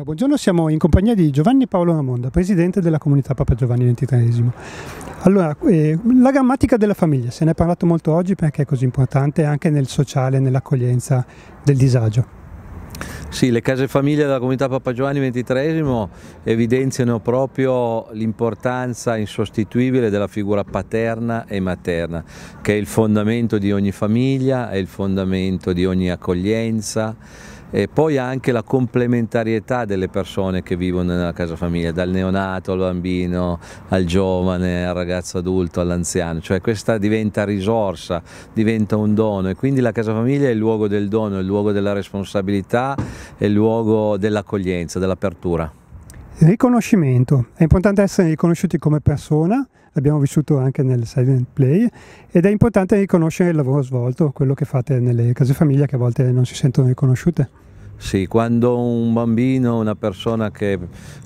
buongiorno, siamo in compagnia di Giovanni Paolo Amonda, presidente della comunità Papa Giovanni XXIII. Allora, eh, la grammatica della famiglia, se ne è parlato molto oggi perché è così importante anche nel sociale, nell'accoglienza del disagio. Sì, le case famiglia della comunità Papa Giovanni XXIII evidenziano proprio l'importanza insostituibile della figura paterna e materna, che è il fondamento di ogni famiglia, è il fondamento di ogni accoglienza, e poi anche la complementarietà delle persone che vivono nella casa famiglia, dal neonato al bambino, al giovane, al ragazzo adulto, all'anziano, cioè questa diventa risorsa, diventa un dono e quindi la casa famiglia è il luogo del dono, è il luogo della responsabilità, è il luogo dell'accoglienza, dell'apertura. Riconoscimento, è importante essere riconosciuti come persona, l'abbiamo vissuto anche nel silent play ed è importante riconoscere il lavoro svolto, quello che fate nelle case famiglia che a volte non si sentono riconosciute. Sì, quando un bambino, una persona che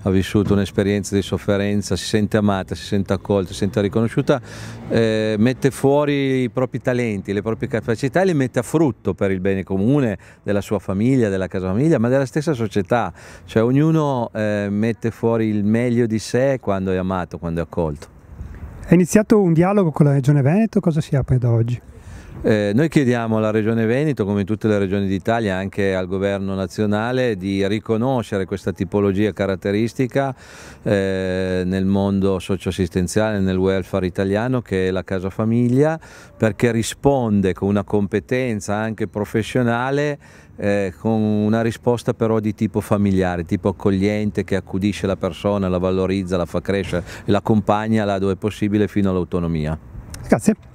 ha vissuto un'esperienza di sofferenza si sente amata, si sente accolta, si sente riconosciuta, eh, mette fuori i propri talenti, le proprie capacità e le mette a frutto per il bene comune della sua famiglia, della casa famiglia, ma della stessa società. Cioè ognuno eh, mette fuori il meglio di sé quando è amato, quando è accolto. È iniziato un dialogo con la Regione Veneto, cosa si apre da oggi? Eh, noi chiediamo alla Regione Veneto, come in tutte le regioni d'Italia, anche al Governo nazionale, di riconoscere questa tipologia caratteristica eh, nel mondo socioassistenziale, nel welfare italiano, che è la casa famiglia, perché risponde con una competenza anche professionale eh, con una risposta però di tipo familiare, tipo accogliente che accudisce la persona, la valorizza, la fa crescere e l'accompagna là dove è possibile fino all'autonomia. Grazie.